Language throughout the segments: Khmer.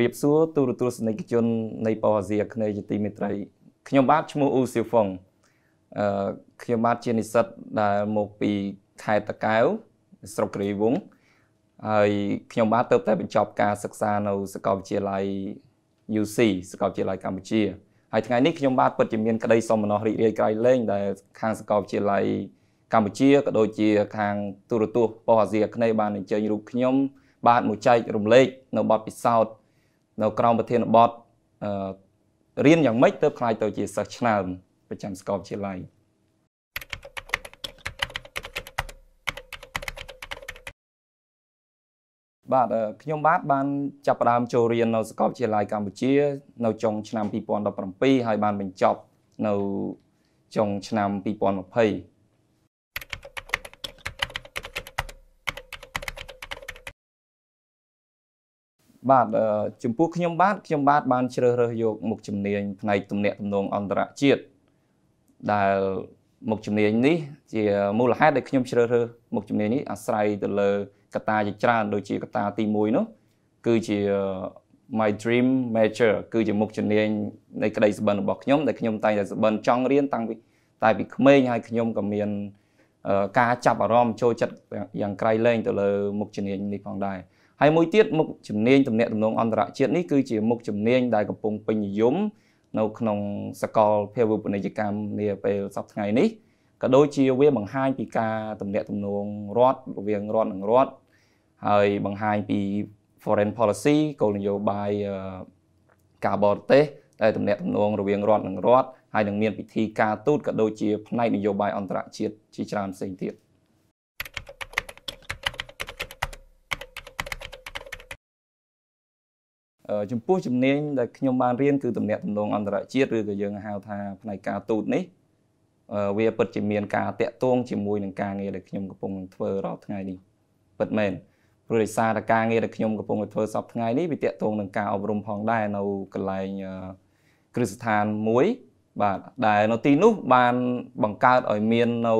រាបសួរទូរទស្សនិកជននៃប៉ុអាស៊ីអាគ្នេយ៍ជាទីមេត្រីខ្ញុំបាទឈ្មោះអ៊ូសៀវហ្វុងអឺខ្ញុំបាទជានិស្សិតដែលមកពីខេត្តតាកែវស្រុកគិរីវង្សហើយខ្ញុំបាទទៅតែបញ្ចប់ការសិក្សានៅសាកលវិទ្យាល័យ UC សាកលវិទ្យាល័យកម្ពុជាហើយថ្ងៃនេះខ្ញុំបាទពិតជាមានក្តីសោមនស្សរីករាយក្រៃលែងដែលខាងសាកលវិទ្យាល័យកម្ពុជាក៏ដូចជា ខាង ទូរទស្សន៍ប៉ុអាស៊ីអាគ្នេយ៍បានអញ្ជើញរូបខ្ញុំបាទមកចែករំលែកនៅបទពិសោធន៍នៅក្រោមប្រធានបទរៀនយ៉ាងម៉េចទៅខ្លាយទៅជាសិស្សឆ្នើមប្រចាំសាកលវិទ្យាល័យបាទខ្ញុំបាទបាន ចាប់ផ្ដើមចូលរៀននៅសាកលវិទ្យាល័យកម្ពុជានៅចុងឆ្នាំ2017ហើយបានបញ្ចប់ នៅចុងឆ្នាំ2020បាទចំពោះខ្ញុំបាទខ្ញុំបាទបានជ្រើសរើសយកមុខជំនាញផ្នែកទំនាក់ទំនងអន្តរជាតិដែលមុខជំនាញនេះ ជាមូលហេតុដែលខ្ញុំជ្រើសរើសមុខជំនាញនេះអាស្រ័យទៅលើកត្តាជាច្រើនដូចជាកត្តាទី1នោះ គឺជា my dream major គឺជាមុខជំនាញនៃក្តីសប្បន្នរបស់ខ្ញុំដែលខ្ញុំតែងតែសប្បន្នចង់រៀនតាំងពីតែពីក្មេងហើយខ្ញុំក៏មាន ការចាប់អារម្មណ៍ចូលចិត្តយ៉ាងក្រៃលែងទៅលើមុខជំនាញនេះផងដែរហើយមួយទៀតមុខជំនាញទំនាក់ទំនងអន្តរជាតិនេះគឺជាមុខជំនាញដែលកំពុងពេញនិយមនៅក្នុងសកលភាវូបនីយកម្មនាពេលសប្តាហ៍ថ្ងៃនេះក៏ដូចជាវាបង្ហាញពីការទំនាក់ទំនងរដ្ឋរវាងរដ្ឋនិងរដ្ឋហើយបង្ហាញពី foreign policy គោលនយោបាយការបរទេសដែលទំនាក់ទំនងរវាងរដ្ឋនិងរដ្ឋហើយនឹងមានពិធីការទូតក៏ដូចជាផ្នែក នយោបាយអន្តរជាតិជាច្រើនផ្សេងទៀត។ចំពោះជំនាញដែលខ្ញុំបានរៀនគឺទំនាក់ទំនងអន្តរជាតិឬក៏យើងហៅថាផ្នែកការទូតនេះវាពិតជាមានការតាក់ទងជាមួយនឹងការងារដែលខ្ញុំកំពុងធ្វើរាល់ថ្ងៃនេះពិតមែនព្រោះដោយសារតែការងារដែលខ្ញុំកំពុងធ្វើសពថ្ងៃនេះវាតាក់ទងនឹងការអប់រំផងដែរនៅកន្លែងគ្រឹះស្ថានមួយ បាទដែលនៅទីនោះបានបង្កើតឲ្យមាននៅ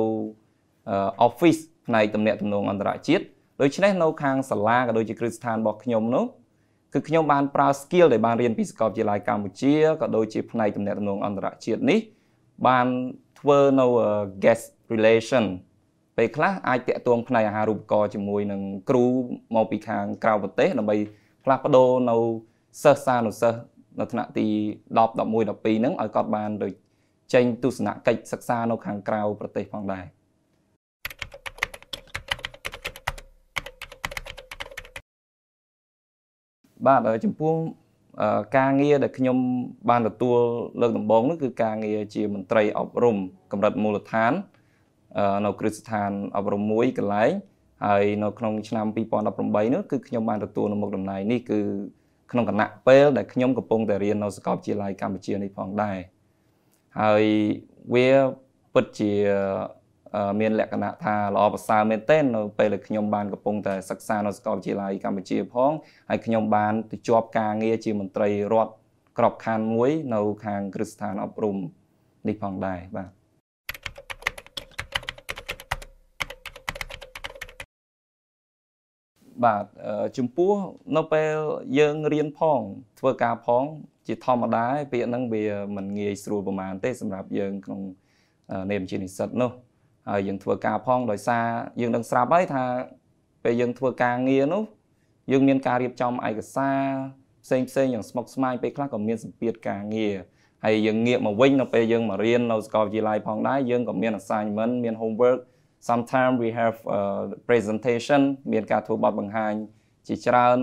office ផ្នែកទំនាក់ទំនងអន្តរជាតិដូច្នេះនៅខាងសាលាក៏ដូចជាគ្រឹះស្ថានរបស់ខ្ញុំនោះគឺខ្ញុំបានប្រើ skill ដែលបានរៀនពីសាកលវិទ្យាល័យកម្ពុជាក៏ដូចជាផ្នែកទំនាក់ទំនងអន្តរជាតិនេះបានធ្វើនៅ guest relation ពេលខ្លះអាចតាក់ទងផ្នែកអាហារូបករណ៍ជាមួយនឹងគ្រូមកពីខាងក្រៅប្រទេសដើម្បីផ្លាស់ប្ដូរនៅសិស្សសានុសិស្សនៅថ្នាក់ទី10 11 12ហ្នឹងឲ្យគាត់បានដូចចេញទស្សនកិច្ចសិក្សានៅខាងក្រៅប្រទេសផងដែរ។បាទចំពោះការងារដែលខ្ញុំបានទទួលលើកដំបូងនោះគឺការងារជាមន្ត្រីអប់រំកម្រិតមូលដ្ឋាន នៅគ្រឹះស្ថានអប់រំមួយកន្លែងហើយនៅក្នុងឆ្នាំ2018នោះគឺខ្ញុំបានទទួលនៅមុខតំណែងនេះគឺក្នុងគណៈពេលដែលខ្ញុំកំពុងតែរៀននៅសាកលវិទ្យាល័យកម្ពុជានេះផងដែរហើយវាពិតជាមានលក្ខណៈថាល្អប្រសើរមែនទែននៅពេលដែលខ្ញុំបានកំពុងតែសិក្សានៅសាកលវិទ្យាល័យកម្ពុជាផងហើយខ្ញុំបានទៅជាប់ការងារជាមន្ត្រីរដ្ឋក្របខ័ណ្ឌមួយនៅ ខាង គ្រឹះស្ថានអប់រំនេះផងដែរបាទបាទចំពោះនៅពេល យើងរៀនផង ធ្វើការផង ជាធម្មតាពាក្យហ្នឹងវាមិនងាយស្រួលប្រហែលទេសម្រាប់យើងក្នុងនាម ជានិស្សិតនោះហើយយើងធ្វើការផងដោយសារយើងនឹងស្រាប់ហើយថាពេលយើងធ្វើការងារនោះ យើងមាន ការរៀបចំឯកសារផ្សេងផ្សេងយ៉ាងស្មុគស្មាញពេលខ្លះក៏មានសម្ពាធការងារហើយយើងងាកមកវិញនៅពេលយើងមករៀននៅសាកលវិទ្យាល័យផងដែរយើងក៏មាន assignment មាន homework sometimes we have a presentation មានការធ្វើបទបង្ហាញជាច្រើន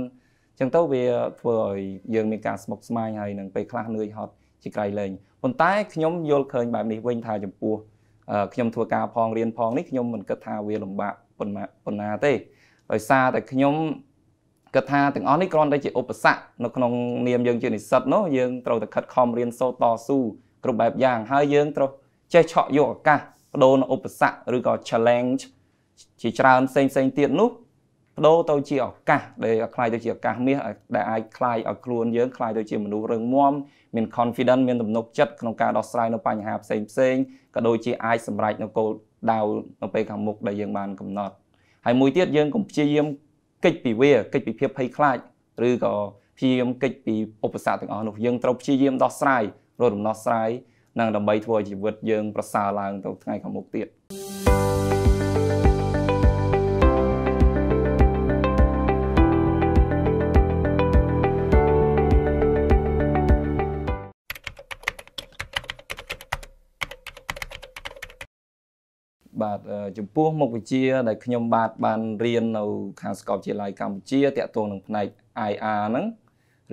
អញ្ចឹងទៅវាធ្វើឲ្យយើងមានការស្មុគស្មាញហើយនឹងពេលខ្លះនឿយហត់ជាក្រៃលែងប៉ុន្តែខ្ញុំយល់ឃើញបែបនេះវិញថាចំពោះខ្ញុំធ្វើការផងរៀនផងនេះខ្ញុំមិនគិតថាវាលំបាកប៉ុន្មានប៉ុណ្ណាទេដោយសារតែខ្ញុំគិតថាទាំងអស់នេះគ្រាន់តែជាឧបសគ្គនៅក្នុងនាមយើងជានិស្សិតនោះយើងត្រូវតែខិតខំរៀនសូត្រតស៊ូគ្រប់បែបយ៉ាងហើយយើងត្រូវចេះឆក់យកឱកាសបដូរនៅឧបសគ្គឬក៏ challenge ជាច្រើនផ្សេងផ្សេងទៀតនោះបដូរទៅជាឱកាសដែលคล้ายទៅជាឱកាសមាសដែលអាចคล้ายឲ្យខ្លួនយើងคล้ายទៅជាមនុស្សរឹងមាំមាន confidence មានទំនុកចិត្តក្នុងការដោះស្រាយនៅបញ្ហាផ្សេងផ្សេងក៏ដូចជាអាចសម្រេចនៅគោលដៅនៅពេលខាងមុខដែលយើងបានកំណត់ហើយមួយទៀតយើងកុំព្យាយាមកិច្ចពីវាកិច្ចពីភាពភ័យខ្លាចឬក៏ព្យាយាមកិច្ចពីឧបសគ្គទាំងអស់នោះយើងត្រូវព្យាយាមដោះស្រាយរកដំណោះស្រាយនឹងដើម្បីធ្វើឲ្យជីវិតយើង ប្រសើរឡើងទៅថ្ងៃខាងមុខទៀត។បាទចំពោះមុខវិជ្ជាដែលខ្ញុំបាទបានរៀននៅ ខាងសាកលវិទ្យាល័យកម្ពុជាតាក់ទងនឹងផ្នែក IR ហ្នឹង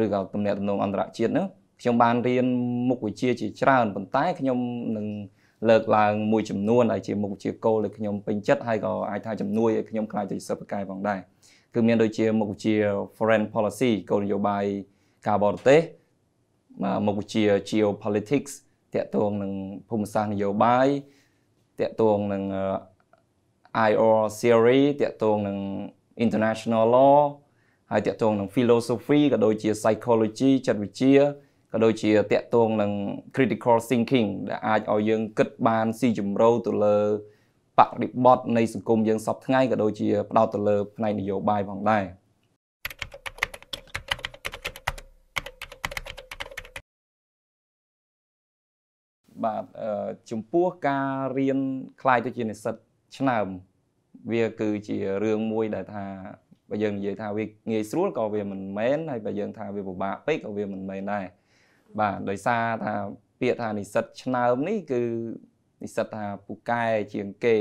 ឬក៏ទំនាក់ទំនងអន្តរជាតិហ្នឹងខ្ញុំបានរៀនមុខវិជ្ជាជាច្រើនប៉ុន្តែខ្ញុំនឹងលើកឡើងមួយចំនួនដែលជាមុខវិជ្ជាគោលដែលខ្ញុំពេញចិត្តហើយក៏អាចថាជំនួយឲ្យខ្ញុំខ្លាចទៅសិបកាយផងដែរគឺមានដូចជា មុខវិជ្ជា Foreign Policy គោលនយោបាយការបរទេសមុខវិជ្ជា Geopolitics តាក់ទងនឹងភូមិសាស្ត្រនយោបាយតាក់ទងនឹង IR theory តាក់ទងនឹង international law ហើយតាក់ទងនឹង philosophy ក៏ដូចជា psychology ចិត្តវិទ្យាក៏ដូចជាតាក់ទងនឹង critical thinking ដែលអាចឲ្យយើង គិតបានស៊ីជម្រៅទៅលើបរិបទនៃសង្គមយើងសពថ្ងៃក៏ដូចជាផ្ដោតទៅលើផ្នែកនយោបាយផងដែរ។បាទចំពោះការរៀនខ្លាយទៅជានិស្សិតឆ្នើមវាគឺជារឿងមួយដែលថាបើយើងនិយាយថាវាងាយស្រួលក៏វាមិនមែនហើយបើយើងថាវាពិបាកពេកក៏វាមិនមែនដែរបាទដោយសារថាពាក្យថានិស្សិតឆ្នើមនេះគឺនិស្សិតថាពូកែជាងគេ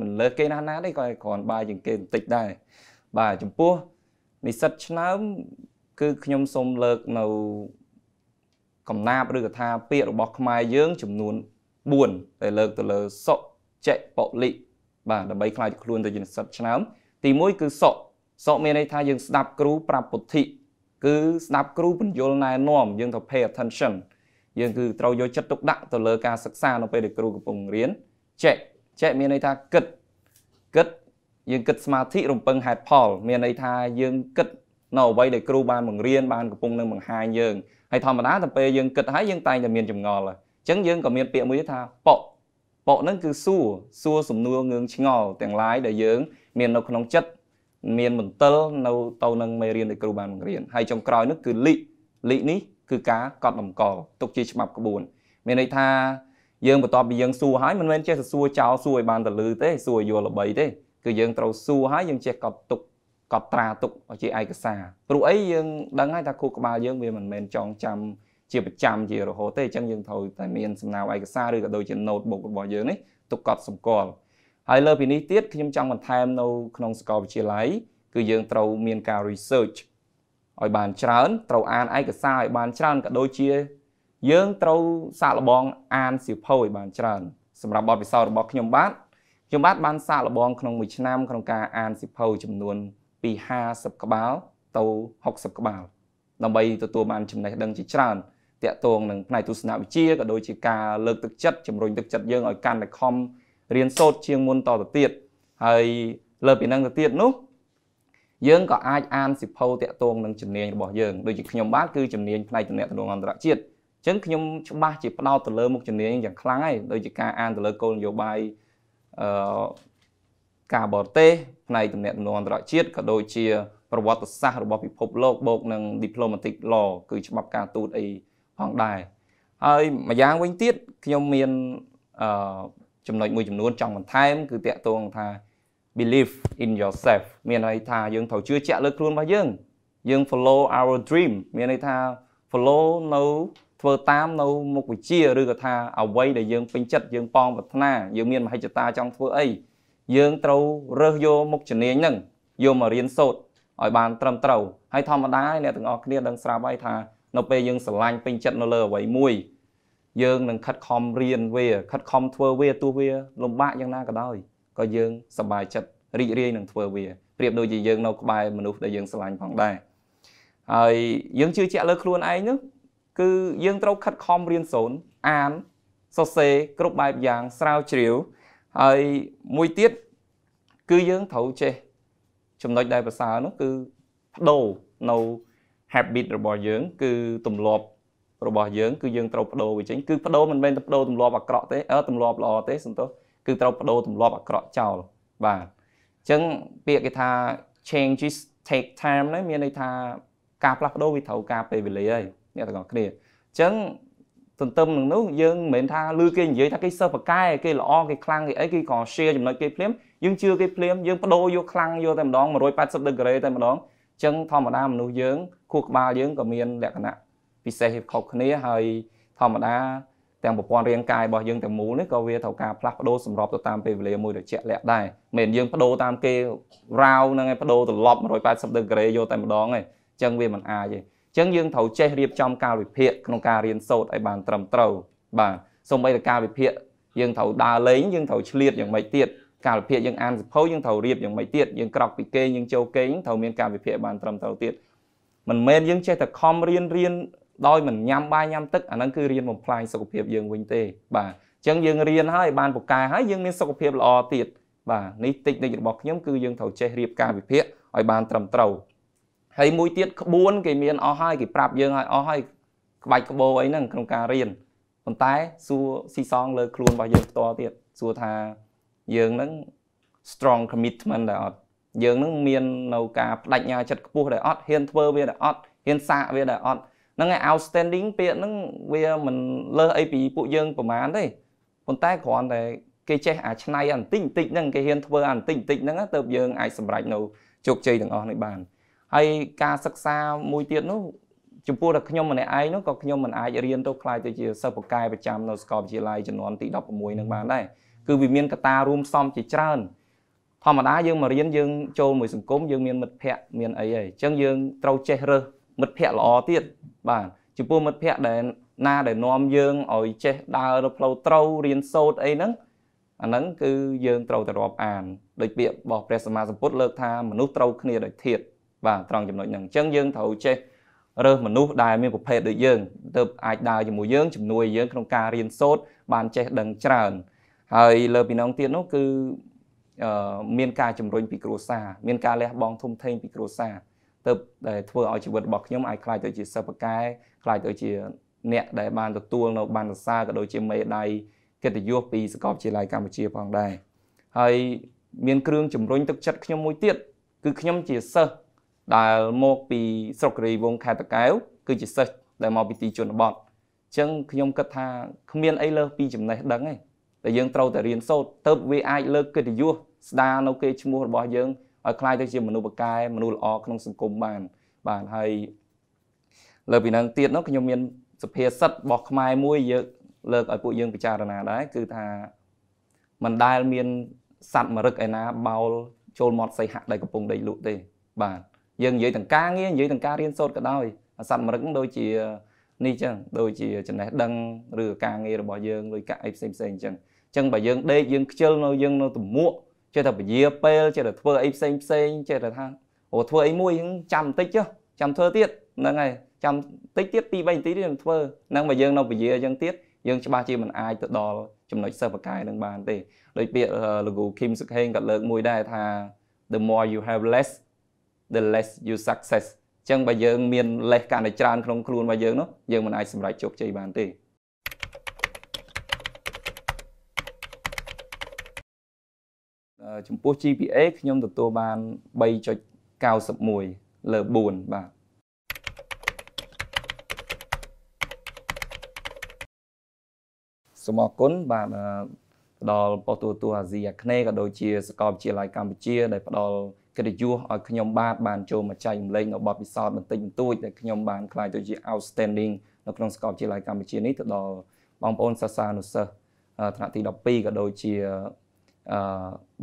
មិនលើសគេណាស់ណាទេក៏គ្រាន់បាយជាងគេបន្តិចដែរបាទចំពោះនិស្សិតឆ្នើមគឺខ្ញុំសូមលើកនៅកំណាបឬកថា ពាក្យរបស់ខ្មែរយើងចំនួន4ដែលលើកទៅលើសុចិបុលិបាទដើម្បីខ្លាចខ្លួនទៅជានិស្សិតឆ្នើមទី1គឺសុសុមានន័យថាយើងស្ដាប់គ្រូប្រាប់ពុទ្ធិគឺស្ដាប់គ្រូបញ្យលណែនាំ យើងត្រូវ pay attention យើងគឺត្រូវយកចិត្តទុកដាក់ ទៅលើការសិក្សានៅពេលដែលគ្រូកំពុងរៀនចេះចេះមានន័យថាគិតគិតយើងគិតសមាធិរំពឹងហេតុផល មានន័យថាយើងគិតនៅអ្វីដែលគ្រូបានបង្រៀនបានកំពុងនឹងបង្ហាញយើងហើយធម្មតាទៅពេលយើងគិតហើយយើងតែងតែមានចម្ងល់អញ្ចឹងយើងក៏មាន ពាក្យមួយថាប៉កប៉កហ្នឹងគឺសួរសួរសំណួរងឿងឆ្ងល់ទាំង lain ដែលយើង មាននៅក្នុងចិត្តមានមន្ទិលនៅទៅនឹងមេរៀនដែលគ្រូបានបង្រៀនហើយចុងក្រោយនោះគឺលិលិនេះគឺការកត់តម្កល់ទុកជាច្បាប់ក្បួន មានន័យថាយើងបន្ទាប់ពីយើងសួរហើយមិនមែនចេះតែសួរចោលសួរឲ្យបានតលឺទេសួរយល់ល្បីទេគឺយើងត្រូវសួរហើយយើងចេះកត់ទុកកត់ត្រាទុកជាឯកសារព្រោះអីយើងដឹងហើយថាខួរក្បាលយើងវាមិនមែនចងចាំជាប្រចាំជារហូតទេអញ្ចឹងយើងត្រូវតែមានសំណៅឯកសារឬក៏ដូចជា notebook របស់យើងនេះទុកកត់សម្គាល់ហើយលើពីនេះទៀតខ្ញុំចង់បន្ថែមនៅក្នុងសាកលវិទ្យាល័យគឺយើងត្រូវមានការ research ឲ្យបានច្រើន ត្រូវអានឯកសារឲ្យបានច្រើនក៏ដូចជា យើងត្រូវសាកល្បងអានសៀវភៅឲ្យបានច្រើនសម្រាប់បទពិសោធន៍របស់ខ្ញុំបាទខ្ញុំបាទបានសាកល្បងក្នុងមួយឆ្នាំក្នុងការអានសៀវភៅចំនួនពី50ក្បាលទៅ60ក្បាលដើម្បីទទួលបានចំណេះដឹងជាច្រើនតាក់ទងនឹងផ្នែកទស្សនវិជ្ជាក៏ដូចជាការលើកទឹកចិត្តជំរុញទឹកចិត្តយើងឲ្យកាន់តែខំរៀនសូត្រជាងមុនតទៅទៀតហើយលើពីនឹងទៅទៀតនោះយើងក៏អាចអានសិភៅតាក់ទងនឹងជំនាញរបស់យើងដូចជាខ្ញុំបាទគឺជំនាញផ្នែកទំនាក់ទំនងអន្តរជាតិអញ្ចឹងខ្ញុំច្បាស់ជាផ្ដោតទៅលើមុខជំនាញយ៉ាងខ្លាំងហើយដូចជាការអានទៅលើគោលនយោបាយអឺការបរទេសផ្នែកទំនាក់ទំនងអន្តរជាតិក៏ដូចជាប្រវត្តិសាស្ត្ររបស់ពិភពលោកបូកនឹង diplomatic law គឺច្បាប់ការទូតអីផងដែរហើយម្យ៉ាងវិញទៀតខ្ញុំមានអឺចំណុចមួយចំនួនចង់បន្ថែម គឺតាក់ទងថា believe in yourself មានន័យថាយើងត្រូវជឿជាក់លើខ្លួនរបស់យើង យើង follow our dream មានន័យថា follow នៅធ្វើតាមនៅមុខវិជ្ជាឬក៏ថា អ្វីដែលយើងពេញចិត្តយើងប៉ងប្រាថ្នាយើងមានមហិច្ឆតាចង់ធ្វើអីយើងត្រូវរើសយកមុខជំនាញហ្នឹងយកមករៀនសូត្រឲ្យបាន ត្រឹមត្រូវហើយធម្មតាអ្នកទាំងអស់គ្នាដឹងស្រាប់ហើយថានៅពេលយើងស្រឡាញ់ពេញចិត្តនៅលើអ្វីមួយ យើងនឹងខិតខំរៀនវាខិតខំធ្វើវាទោះវាលំបាកយ៉ាងណាក៏ដោយក៏យើងសប្បាយចិត្តរីករាយនឹងធ្វើវាប្រៀបដូចជាយើង នៅក្បែរមនុស្សដែលយើងស្រឡាញ់ផងដែរហើយយើងជឿជាក់លើខ្លួនឯងនោះគឺយើងត្រូវខិតខំរៀនសូត្រអានសរសេរគ្រប់បែបយ៉ាងស្រាវជ្រាវហើយមួយទៀតគឺយើងត្រូវចេះចំណុចដែលប្រសើរនោះគឺបដូរនៅ habit របស់យើង គឺទម្លាប់របស់យើងគឺយើងត្រូវបដូរវាចេញគឺបដូរមិនមែនតែបដូរទម្លាប់អាក្រក់ទេអឺទម្លាប់ ល្អទេសន្តោសគឺត្រូវបដូរទម្លាប់អាក្រក់ចោលបាទអញ្ចឹងពាក្យគេថា changes take time ហ្នឹងមានន័យថាការផ្លាស់ប្ដូរវាត្រូវការពេលវេលាហើយអ្នកទាំងអស់គ្នាអញ្ចឹងទន្ទឹមនឹងនោះយើងមិនមែនថាឮគេនិយាយថាគេសិស្សបកែគេល្អគេខ្លាំងគេអីគេក៏ share ចំណុចគេភ្លាមយើងជឿគេភ្លាមយើងបដូរយកខ្លាំងយកតែម្ដង180ដឺក្រេតែម្ដងអញ្ចឹងធម្មតាមនុស្សយើង ខួរក្បាលយើងក៏មានលក្ខណៈពិសេសខុសគ្នាហើយ ធម្មតា ទាំងប្រព័ន្ធរាងកាយរបស់យើងទាំងមូលនេះក៏វាត្រូវការផ្លាស់ប្ដូរសម្របទៅតាមពេលវេលាមួយដ៏ជាក់លាក់ដែរមិនយើងបដូរតាមគេរាវហ្នឹងឯងបដូរត្រឡប់180ដឺក្រេយកតែម្ដងឯងអញ្ចឹងវាមិនអាចទេចឹងយើងត្រូវចេះរៀបចំកាលវិភាគក្នុងការរៀនសូត្រឲ្យបានត្រឹមត្រូវបាទសូម្បីតែកាលវិភាគយើងត្រូវដើរលេងយើងត្រូវឆ្លៀតយ៉ាងម៉េចទៀតកាលវិភាគយើងអានសភៅយើងត្រូវរៀបយ៉ាងម៉េចទៀតយើងក្រោកពីគេយើងចូលគេយើងត្រូវមានកាលវិភាគបានត្រឹមត្រូវទៀតមិនមែនយើងចេះតែខំរៀនរៀនដោយមិនញ៉ាំបាយញ៉ាំទឹកអាហ្នឹងគឺរៀនបំផ្លាញសុខភាពយើងវិញទេ បាទអញ្ចឹងយើងរៀនហើយបានពូកែហើយយើងមានសុខភាពល្អទៀតបាទនេះតិចនិចរបស់ខ្ញុំគឺយើងត្រូវចេះរៀបការវិភាគឲ្យបានត្រឹមត្រូវហើយមួយទៀតក្បួន គេមានអស់ហើយគេប្រាប់យើងឲ្យអស់ហើយក្បាច់ក្បោអីហ្នឹងក្នុងការរៀនប៉ុន្តែសួរស៊ីសងលើ ខ្លួនរបស់យើងផ្ទាល់ទៀតសួរថាយើងហ្នឹង strong commitment ដែរអត់យើងហ្នឹងមាននៅការបដិញ្ញាចិត្តខ្ពស់ដែរអត់ហ៊ានធ្វើវាដែរអត់ហ៊ានសាកវាដែរអត់ហ្នឹងឯ outstanding ពាក្យហ្នឹងវាមិនលើសអីពីពួកយើងប្រហែលទេប៉ុន្តែគ្រាន់តែគេចេះអាឆ្នៃអាបន្តិចបន្តិចហ្នឹងគេហ៊ានធ្វើអាបន្តិចបន្តិចហ្នឹងទៅយើងអាចសម្រេចនៅជោគជ័យទាំងអស់នេះបានហើយការសិក្សាមួយទៀតនោះចំពោះតែខ្ញុំម្នាក់ឯងនោះក៏ខ្ញុំមិនអាចរៀនទៅខ្លាយទៅជាសិស្សបកាយប្រចាំ នៅសាកលវិទ្យាល័យចំនួនទី16នឹងបានដែរគឺវាមានកត្តារួមផ្សំជាច្រើនធម្មតាយើងមករៀនយើងចូលមួយសង្គមយើងមានមិត្តភ័ក្តិមានអីហើយអញ្ចឹងយើងត្រូវចេះរើសមិត្តភ័ក្តិល្អទៀតបាទចំពោះមិត្តភ័ក្តិដែលណាដែលនាំយើងឲ្យចេះដើរផ្លូវត្រូវរៀនសូត្រអីហ្នឹងអាហ្នឹងគឺយើងត្រូវតែរាប់អានដោយពាក្យរបស់ព្រះសម្មាសម្ពុទ្ធលើកថាមនុស្សត្រូវគ្នាដោយធាតុបាទត្រង់ចំណុចហ្នឹងអញ្ចឹងយើងត្រូវចេះរើសមនុស្សដែលមានប្រភេទដូចយើងទើបអាចដើរជាមួយយើងជំនួយយើងក្នុងការរៀនសូត្របានចេះដឹងច្រើនហើយលើពីនោះទៀតនោះគឺមានការជំរុញពីគ្រួសារមានការលះបង់ធំធេងពីគ្រួសារទៅដែលធ្វើឲ្យជីវិតរបស់ខ្ញុំអាចคล้ายទៅជាសិប្បកាយคล้ายទៅជា អ្នកដែលបានទទួល នៅ បានសរសើរក៏ដូចជាមេដៃកិត្តិយសពីសាកលវិទ្យាល័យកម្ពុជាផងដែរហើយមានគ្រឿងជំរុញទឹកចិត្តខ្ញុំមួយទៀតគឺខ្ញុំជាសិស្សដែលមកពីស្រុកករីវងខេត្តតកែវគឺជាសិស្សដែលមកពីទីជនបទអញ្ចឹងខ្ញុំគិតថាគ្មានអីលើសពីចំណេះដឹងទេតែយើងត្រូវតែរៀនសូត្រទៅវាអាចលើកកិត្តិយសស្ដារនៅគេឈ្មោះរបស់យើងឲ្យក្លាយទៅជាមនុស្សបកែមនុស្សល្អក្នុងសង្គមបានបាទហើយលើពីនឹងទៀតនោះខ្ញុំមានសុភាសិតរបស់ខ្មែរមួយយើងលើកឲ្យពួកយើងពិចារណាដែរគឺថាមិនដែលមានសัตว์មរឹកឯណា បោលចូលមាត់សីហៈដែលកំពុងដេកលក់ទេ បាទយើងនិយាយទាំងការងារនិយាយទាំងការរៀនសូត្រក៏ដោយអាសត្វមរឹកដូចជានេះចឹងដូចជាចំណេះដឹងឬការងាររបស់យើងលុយកាក់អីផ្សេងផ្សេងចឹងចឹងបើយើងដេកយើងខ្ជិលនៅយើងនៅទំមួកចេះតែពជាពេលចេះតែធ្វើអីផ្សេងផ្សេងចេះតែថាអូធ្វើអីមួយចាំបន្តិចចុះចាំធ្វើទៀតហ្នឹងហើយចាំតិចទៀត2 3នាទីទៀតធ្វើហ្នឹងបើយើងនៅពជាអញ្ចឹងទៀតយើងច្បាស់ជាមិនអាចទៅដល់ចំណុចសិស្សបកាយនឹងបានទេដោយពាក្យលោកគ្រូ Kim Suk Heng ក៏លើកមួយដែរថា the more you have less the less you success អញ្ចឹងបើយើងមាន less កាន់តែច្រើន ក្នុងខ្លួនរបស់យើងនោះយើងមិនអាចសម្រេចជោគជ័យបានទេចំពោះ GPA ខ្ញុំ ទទួលបាន3.91លើ4បាទសូមអរគុណបាទដល់ប៉ុស្តិ៍ទូរទស្សន៍អាស៊ីអាគ្នេយ៍ក៏ដូចជាសាកលវិទ្យាល័យកម្ពុជា ដែលផ្ដល់កិត្តិយសឲ្យខ្ញុំបាទបានចូលមកចែករំលែកនៅបទពិសោធន៍បន្តិចបន្តួចដែលខ្ញុំបានខ្លាយទៅជា outstanding នៅក្នុងសកលវិទ្យាល័យកម្ពុជានេះទៅដល់បងប្អូន សាសានុសិស្សថ្នាក់ទី12ក៏ដូចជាអឺ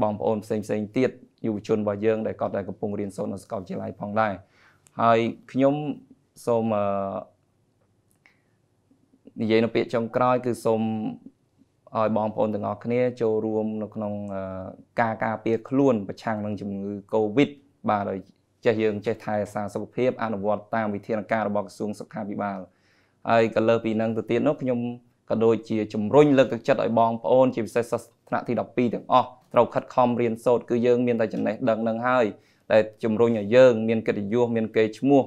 បងប្អូនផ្សេងផ្សេងទៀតយុវជនរបស់យើងដែលគាត់តែកំពុងរៀនសូត្រនៅសាកលវិទ្យាល័យផងដែរហើយខ្ញុំសូមអឺនិយាយនៅពាក្យចុងក្រោយគឺសូមឲ្យបងប្អូនទាំងអស់គ្នា ចូលរួម នៅក្នុង ការការពារខ្លួន ប្រឆាំងនឹងជំងឺ Covid បាទដោយចេះយើងចេះថែរក្សាសុខភាពអនុវត្តតាមវិធានការរបស់ក្រសួងសុខាភិបាលហើយក៏លើពីនឹងទៅទៀតនោះខ្ញុំក៏ដូចជាជំរុញលើកទឹកចិត្តឲ្យបងប្អូនជាពិសេសសិស្សថ្នាក់ទី12ទាំងអស់ត្រូវខិតខំរៀនសូត្រគឺយើងមានតែចំណេះដឹងនឹងហើយដែលជំរុញឲ្យយើង មានកិត្តិយស មានកេរ្តិ៍ឈ្មោះ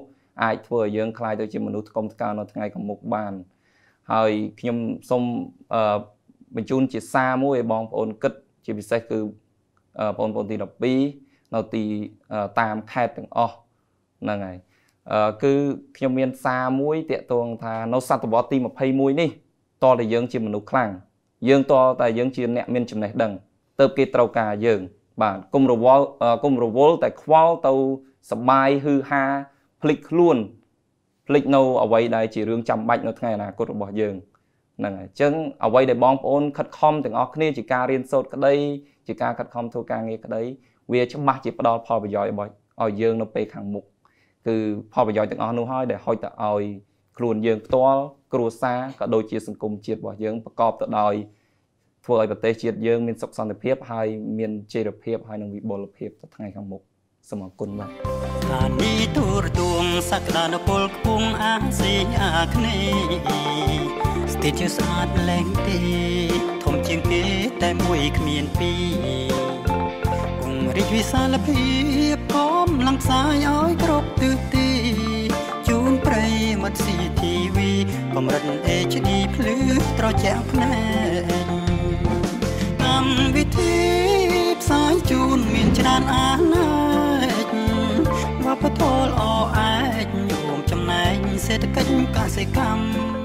អាចធ្វើឲ្យយើងក្លាយទៅជាមនុស្សថ្កុំថ្កើងនៅថ្ងៃខាងមុខបាន ហើយខ្ញុំសូមអឺបញ្ជូនជាសារមួយឲ្យបងប្អូនគិតជាពិសេសគឺបងប្អូនទី12នៅទីតាមខេត្តទាំងអស់ហ្នឹងហើយគឺខ្ញុំមានសារមួយតាក់ទងថានៅសតវត្សទី21នេះតតែយើងជាមនុស្សខ្លាំងយើងតតែយើង ជាអ្នក មានចំណេះដឹងទៅគេត្រូវការយើង បាទគុំរវល់គុំរវល់តែខ្វល់ទៅសបាយហឺហាភ្លេចខ្លួនភ្លេចនៅអ្វីដែលជារឿងចាំបាច់នៅថ្ងៃអនាគតរបស់យើងហ្នឹងហើយអញ្ចឹងអ្វីដែលបងប្អូនខិតខំទាំងអស់គ្នាជាការរៀនសូត្រក្តីជាការខិតខំធ្វើការងារក្តី វាច្បាស់ជាផ្ដល់ផលប្រយោជន៍ឲ្យបងឲ្យយើងនៅពេលខាងមុខគឺផលប្រយោជន៍ទាំងអស់នោះហើយដែលហុចទៅឲ្យខ្លួនយើងផ្ទាល់គ្រួសារក៏ដូចជាសង្គមជាតិរបស់យើងប្រកបទៅដោយ ធ្វើឲ្យប្រទេសជាតិយើង មានសុខសន្តិភាពហើយមានចីរភាពហើយនឹងវិបុលភាពទៅថ្ងៃខាងមុខសូមអរគុណបាទស្ថានីយទូរទស្សន៍សក្តានុពលខ្ពង់អាស៊ីអាគ្នេយ៍ទេជើស្អាតលែងទេធំជាងគេតែមួយគ្មានពីរគង់រីកវិសាលភាពកុំលង្សាយឲ្យគ្រប់ទិសទីជូនប្រិមិត្ត CTV កម្រិត HD ភ្លឺត្រជាក់ភ្នែកកម្មវិធីផ្សាយជូនមានច្រើនអាណ័យវប្បធម៌ល្អឯករួមចំណែកសេដ្ឋកិច្ចកសិកម្ម